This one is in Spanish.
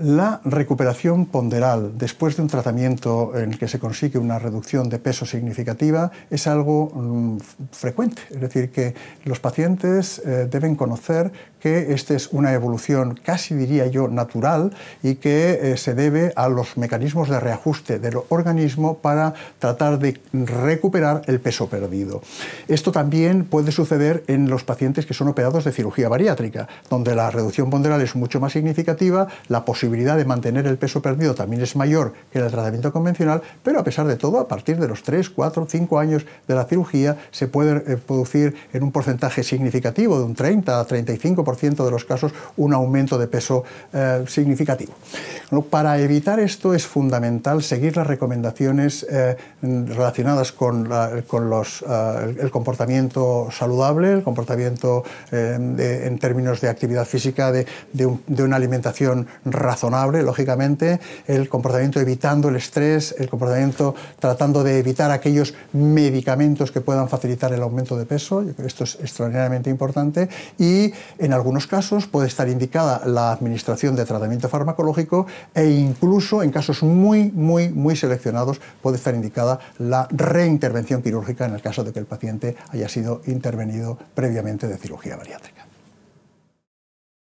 La recuperación ponderal después de un tratamiento en el que se consigue una reducción de peso significativa es algo mm, frecuente, es decir, que los pacientes eh, deben conocer que esta es una evolución casi diría yo natural y que eh, se debe a los mecanismos de reajuste del organismo para tratar de recuperar el peso perdido. Esto también puede suceder en los pacientes que son operados de cirugía bariátrica, donde la reducción ponderal es mucho más significativa, la posibilidad de mantener el peso perdido también es mayor que en el tratamiento convencional, pero a pesar de todo, a partir de los 3, 4, 5 años de la cirugía, se puede eh, producir en un porcentaje significativo, de un 30 a 35% de los casos, un aumento de peso eh, significativo. Para evitar esto es fundamental seguir las recomendaciones eh, relacionadas con, los, el comportamiento saludable, el comportamiento en términos de actividad física, de, de una alimentación racional razonable, lógicamente, el comportamiento evitando el estrés, el comportamiento tratando de evitar aquellos medicamentos que puedan facilitar el aumento de peso, esto es extraordinariamente importante, y en algunos casos puede estar indicada la administración de tratamiento farmacológico e incluso en casos muy, muy, muy seleccionados puede estar indicada la reintervención quirúrgica en el caso de que el paciente haya sido intervenido previamente de cirugía bariátrica.